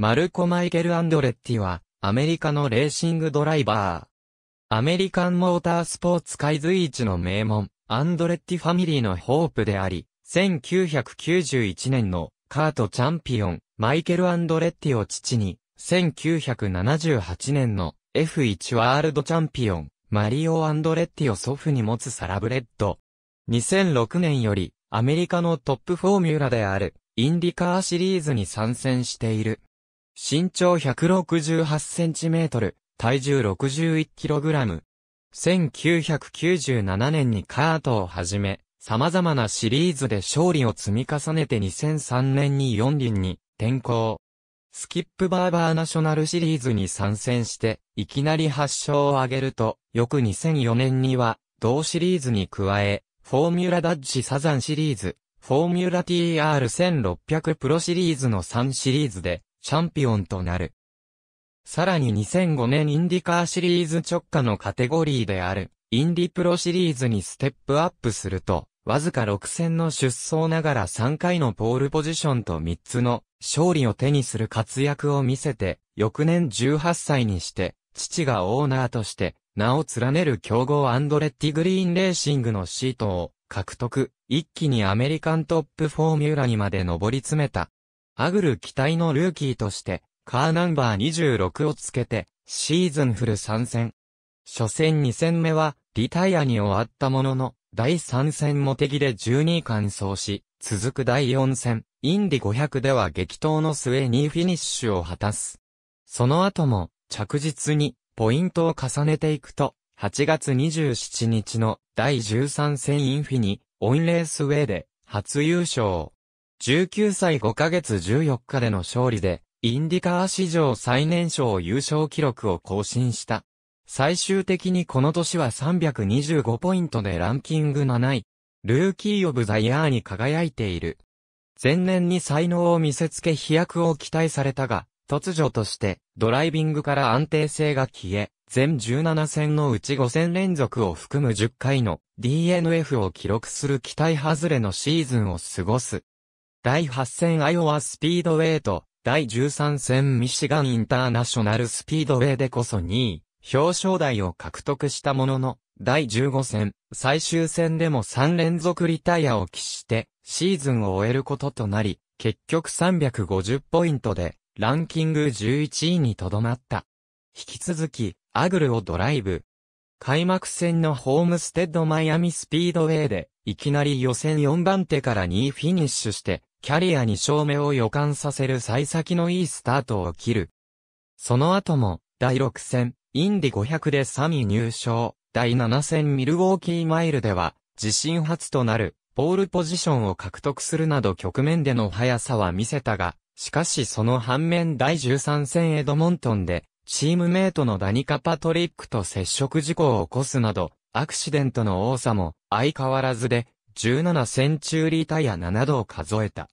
マルコ・マイケル・アンドレッティは、アメリカのレーシングドライバー。アメリカンモータースポーツ界随一の名門、アンドレッティファミリーのホープであり、1991年のカートチャンピオン、マイケル・アンドレッティを父に、1978年の F1 ワールドチャンピオン、マリオ・アンドレッティを祖父に持つサラブレッド。2006年より、アメリカのトップフォーミュラである、インディカーシリーズに参戦している。身長 168cm、体重 61kg。1997年にカートを始め、様々なシリーズで勝利を積み重ねて2003年に4輪に転向。スキップバーバーナショナルシリーズに参戦して、いきなり8勝を挙げると、翌2004年には、同シリーズに加え、フォーミュラダッジサザンシリーズ、フォーミュラ TR1600 プロシリーズの3シリーズで、チャンピオンとなる。さらに2005年インディカーシリーズ直下のカテゴリーである、インディプロシリーズにステップアップすると、わずか6戦の出走ながら3回のポールポジションと3つの勝利を手にする活躍を見せて、翌年18歳にして、父がオーナーとして、名を連ねる強豪アンドレッティグリーンレーシングのシートを獲得、一気にアメリカントップフォーミュラにまで上り詰めた。アグル期待のルーキーとして、カーナンバー26をつけて、シーズンフル参戦。初戦2戦目は、リタイアに終わったものの、第3戦も敵で12完走し、続く第4戦、インディ500では激闘の末にフィニッシュを果たす。その後も、着実に、ポイントを重ねていくと、8月27日の第13戦インフィニ、オンレースウェイで、初優勝。19歳5ヶ月14日での勝利で、インディカー史上最年少優勝記録を更新した。最終的にこの年は325ポイントでランキング7位。ルーキー・オブ・ザ・イヤーに輝いている。前年に才能を見せつけ飛躍を期待されたが、突如としてドライビングから安定性が消え、全17戦のうち5戦連続を含む10回の DNF を記録する期待外れのシーズンを過ごす。第8戦アイオワスピードウェイと、第13戦ミシガンインターナショナルスピードウェイでこそ2位、表彰台を獲得したものの、第15戦、最終戦でも3連続リタイアを期して、シーズンを終えることとなり、結局350ポイントで、ランキング11位にとどまった。引き続き、アグルをドライブ。開幕戦のホームステッドマイアミスピードウェイで、いきなり予選4番手から2位フィニッシュして、キャリア2勝目を予感させる幸先のいいスタートを切る。その後も、第6戦、インディ500で3位入賞、第7戦ミルウォーキーマイルでは、自身初となる、ポールポジションを獲得するなど局面での速さは見せたが、しかしその反面第13戦エドモントンで、チームメイトのダニカ・パトリックと接触事故を起こすなど、アクシデントの多さも相変わらずで、17センチュリータイヤ7度を数えた。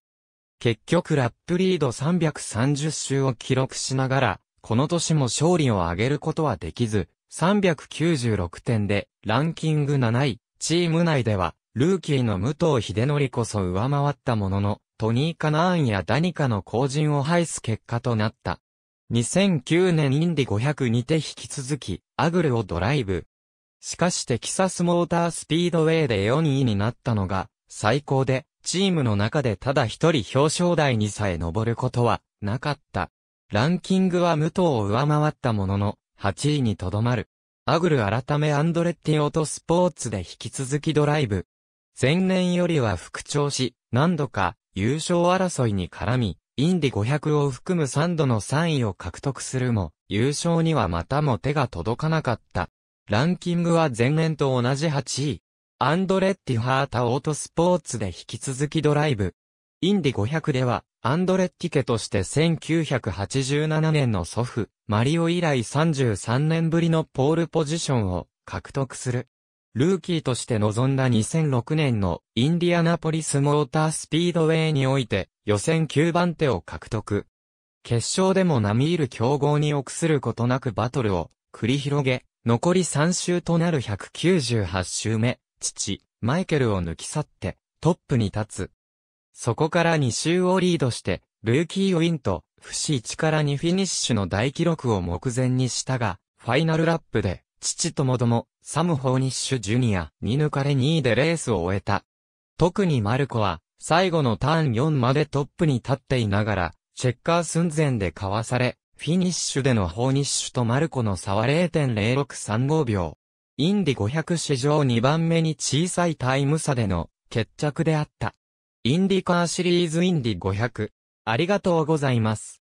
結局ラップリード330周を記録しながら、この年も勝利を挙げることはできず、396点でランキング7位、チーム内では、ルーキーの武藤秀則こそ上回ったものの、トニー・カナーンやダニカの後陣を排す結果となった。2009年インディ502手引き続き、アグルをドライブ、しかしテキサスモータースピードウェイで4位になったのが最高で、チームの中でただ一人表彰台にさえ上ることはなかった。ランキングは武藤を上回ったものの、8位にとどまる。アグル改めアンドレッティオとスポーツで引き続きドライブ。前年よりは復調し、何度か優勝争いに絡み、インディ500を含む3度の3位を獲得するも、優勝にはまたも手が届かなかった。ランキングは前年と同じ8位。アンドレッティ・ハータ・オートスポーツで引き続きドライブ。インディ500では、アンドレッティ家として1987年の祖父、マリオ以来33年ぶりのポールポジションを獲得する。ルーキーとして臨んだ2006年のインディアナポリスモータースピードウェイにおいて予選9番手を獲得。決勝でも並み居る強豪に臆することなくバトルを繰り広げ、残り3周となる198周目、父、マイケルを抜き去って、トップに立つ。そこから2周をリードして、ルーキー・ウィンと、不死1から2フィニッシュの大記録を目前にしたが、ファイナルラップで、父ともども、サム・ホーニッシュ・ジュニアに抜かれ2位でレースを終えた。特にマルコは、最後のターン4までトップに立っていながら、チェッカー寸前でかわされ、フィニッシュでのホーニッシュとマルコの差は0.0635秒。インディ500史上2番目に小さいタイム差での決着であった。インディカーシリーズインディ500。ありがとうございます。